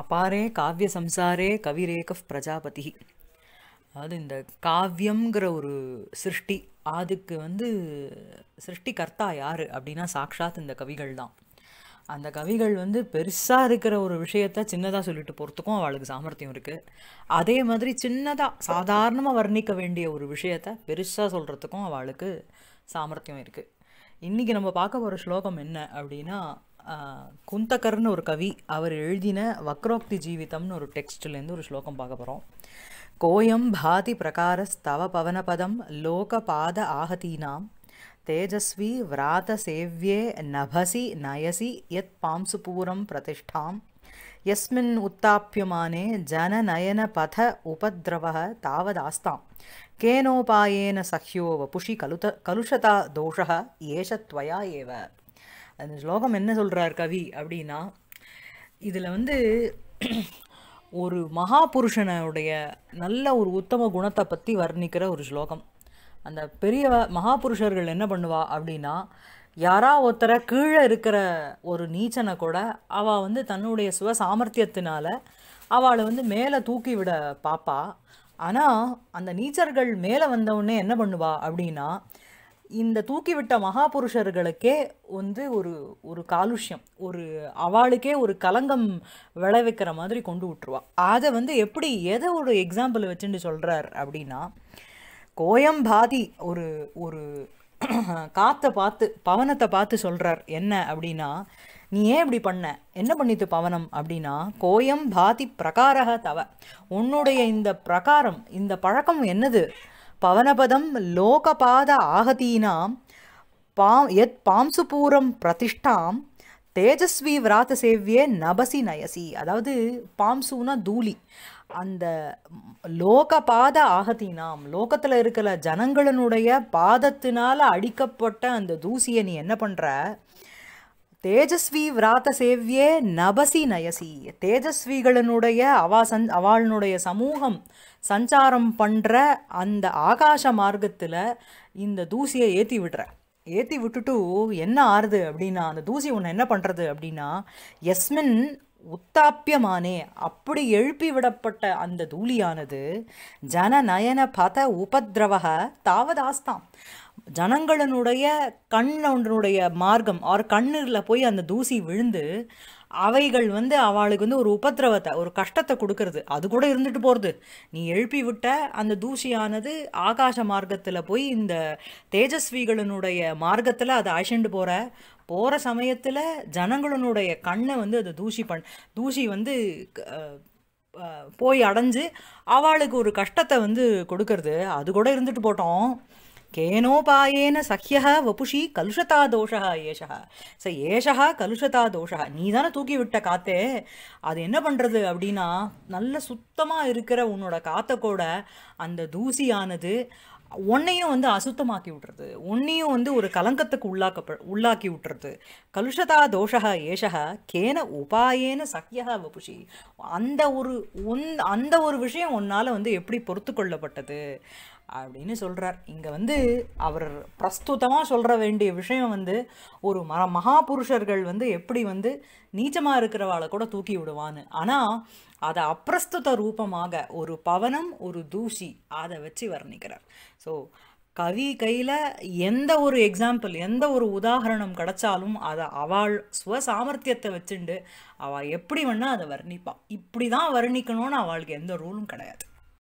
அபாரே காவிய சம்சாரே கவிரேக பிரஜாபதி அதாவது இந்த காவியங்கிற ஒரு சிருஷ்டி அதுக்கு வந்து சிருஷ்டி கர்த்தா யார் அப்படின்னா சாக்ஷாத் இந்த கவிகள் தான் அந்த கவிகள் வந்து பெருசாக இருக்கிற ஒரு விஷயத்த சின்னதாக சொல்லிட்டு போகிறதுக்கும் அவளுக்கு சாமர்த்தியம் இருக்குது அதே மாதிரி சின்னதாக சாதாரணமாக வர்ணிக்க வேண்டிய ஒரு விஷயத்த பெருசாக சொல்கிறதுக்கும் அவளுக்கு சாமர்த்தியம் இருக்குது இன்றைக்கி நம்ம பார்க்க போகிற ஸ்லோகம் என்ன அப்படின்னா குந்தகர்னு ஒரு கவி அவர் எழுதின வக்ரோக்தி ஜீவிதம்னு ஒரு டெக்ஸ்ட்லேருந்து ஒரு ஸ்லோகம் பார்க்க போகிறோம் கோயம் பாதி பிரகார பிரகாரஸ்தவ பவனபதம் லோக பாத ஆகதீனாம் தேஜஸ்வி விராத சேவ்யே நபசி நயசி எத் பாம்சு பூரம் பிரதிஷ்டாம் எஸ்மின் உத்தாப்பியமானே ஜன நயன பத உபதிரவ தாவதாஸ்தாம் கேனோபாயேன சஹ்யோ வபுஷி கலுத கலுஷதா தோஷ ஏஷத்வயா ஏவ அந்த ஸ்லோகம் என்ன சொல்கிறார் கவி அப்படின்னா இதில் வந்து ஒரு மகாபுருஷனுடைய நல்ல ஒரு உத்தம குணத்தை பற்றி வர்ணிக்கிற ஒரு ஸ்லோகம் அந்த பெரிய மகாபுருஷர்கள் என்ன பண்ணுவா அப்படின்னா யாரா ஒருத்தரை கீழே இருக்கிற ஒரு நீச்சனை கூட அவள் வந்து தன்னுடைய சுவ சாமர்த்தியத்தினால அவளை வந்து மேலே தூக்கி விட பார்ப்பா ஆனால் அந்த நீச்சர்கள் மேலே வந்தவுடனே என்ன பண்ணுவா அப்படின்னா இந்த தூக்கிவிட்ட மகாபுருஷர்களுக்கே வந்து ஒரு ஒரு காலுஷ்யம் ஒரு அவளுக்கே ஒரு கலங்கம் விளைவிக்கிற மாதிரி கொண்டு விட்டுருவா அதை வந்து எப்படி எதை ஒரு எக்ஸாம்பிள் வச்சுட்டு சொல்கிறார் அப்படின்னா கோயம்பாதி ஒரு ஒரு காற்றை பார்த்து பவனத்தை பார்த்து சொல்கிறார் என்ன அப்படின்னா நீ ஏன் இப்படி பண்ண என்ன பண்ணித்து பவனம் அப்படின்னா கோயம் பாதி பிரகாரக தவ உன்னுடைய இந்த பிரகாரம் இந்த பழக்கம் என்னது பவனபதம் லோகபாத ஆகதீனாம் பா எத் பாம்சுபூரம் பிரதிஷ்டாம் தேஜஸ்வி விராத சேவியே நபசி நயசி அதாவது பாம்சுனா தூளி அந்த லோக பாத ஆகத்தினாம் லோகத்தில் இருக்கிற ஜனங்களினுடைய பாதத்தினால் அடிக்கப்பட்ட அந்த தூசியை நீ என்ன பண்ணுற தேஜஸ்வி சேவியே நபசி நயசி தேஜஸ்விகளினுடைய அவா சன் அவளுடைய சமூகம் சஞ்சாரம் பண்ணுற அந்த ஆகாச மார்க்கத்தில் இந்த தூசியை ஏற்றி விடுற ஏற்றி விட்டுட்டு என்ன ஆறுது அப்படின்னா அந்த தூசி ஒன்று என்ன பண்ணுறது அப்படின்னா எஸ்மின் உத்தாப்பியமானே அப்படி எழுப்பி விடப்பட்ட அந்த தூளியானது ஜனநயன பத உபதிரவக தாவதாஸ்தாம் ஜனங்களினுடைய கண்ணனுடைய மார்க்கம் ஆர் கண்ணில் போய் அந்த தூசி விழுந்து அவைகள் வந்து அவளுக்கு வந்து ஒரு உபத்திரவத்தை ஒரு கஷ்டத்தை கொடுக்கறது அது கூட இருந்துட்டு போகிறது நீ எழுப்பி விட்ட அந்த தூசியானது ஆகாச மார்க்கத்தில் போய் இந்த தேஜஸ்விகளினுடைய மார்க்கத்தில் அதை அழிச்சுட்டு போகிற போகிற சமயத்தில் ஜனங்களினுடைய கண்ணை வந்து அதை தூசி பண் தூசி வந்து போய் அடைஞ்சு அவளுக்கு ஒரு கஷ்டத்தை வந்து கொடுக்கறது அது கூட இருந்துட்டு போட்டோம் கேனோபாயேன சஹ்யா வபுஷி கலுஷதா தோஷா ஏஷா ச ஏஷா கலுஷதா தோஷா நீ தானே தூக்கி விட்ட காத்தே அது என்ன பண்ணுறது அப்படின்னா நல்ல சுத்தமாக இருக்கிற உன்னோட காத்த கூட அந்த தூசியானது உன்னையும் வந்து அசுத்தமாக்கி விட்டுறது உன்னையும் வந்து ஒரு கலங்கத்துக்கு உள்ளாக்க உள்ளாக்கி விட்டுறது கலுஷதா தோஷா ஏஷா கேன உபாயேன சக்கியா வபுஷி அந்த ஒரு ஒன் அந்த ஒரு விஷயம் உன்னால் வந்து எப்படி பொறுத்து கொள்ளப்பட்டது அப்படின்னு சொல்கிறார் இங்கே வந்து அவர் பிரஸ்துத்தமாக சொல்கிற வேண்டிய விஷயம் வந்து ஒரு ம மகாபுருஷர்கள் வந்து எப்படி வந்து நீச்சமாக இருக்கிறவாளை கூட தூக்கி விடுவான்னு ஆனால் அதை அப்பிரஸ்துத ரூபமாக ஒரு பவனம் ஒரு தூசி அதை வச்சு வர்ணிக்கிறார் ஸோ கவி கையில் எந்த ஒரு எக்ஸாம்பிள் எந்த ஒரு உதாகரணம் கிடைச்சாலும் அதை அவள் சுவசாமர்த்தியத்தை வச்சுண்டு அவள் எப்படி வேணால் அதை வர்ணிப்பாள் இப்படி தான் வர்ணிக்கணும்னு அவளுக்கு எந்த ரூலும் கிடையாது